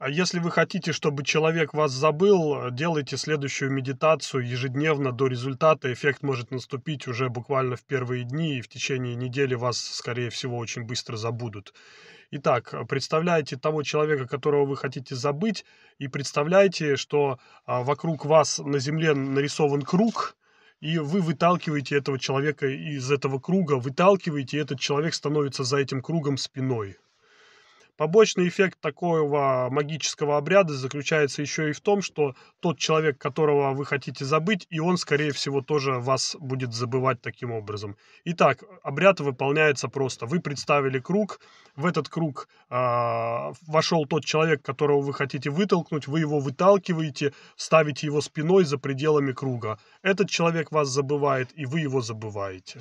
А если вы хотите, чтобы человек вас забыл, э, делайте следующую медитацию ежедневно до результата. Эффект может наступить уже буквально в первые дни, и в течение недели вас, скорее всего, очень быстро забудут. Итак, э, представляете того человека, которого вы хотите забыть, и представляете, что а, вокруг вас на Земле нарисован круг, и вы выталкиваете этого человека из этого круга, выталкиваете, и этот человек становится за этим кругом спиной. Побочный эффект такого магического обряда заключается еще и в том, что тот человек, которого вы хотите забыть, и он, скорее всего, тоже вас будет забывать таким образом. Итак, обряд выполняется просто. Вы представили круг, в этот круг э, а, вошел тот человек, которого вы хотите вытолкнуть, вы его выталкиваете, ставите его спиной за пределами круга. Этот человек вас забывает, и вы его забываете.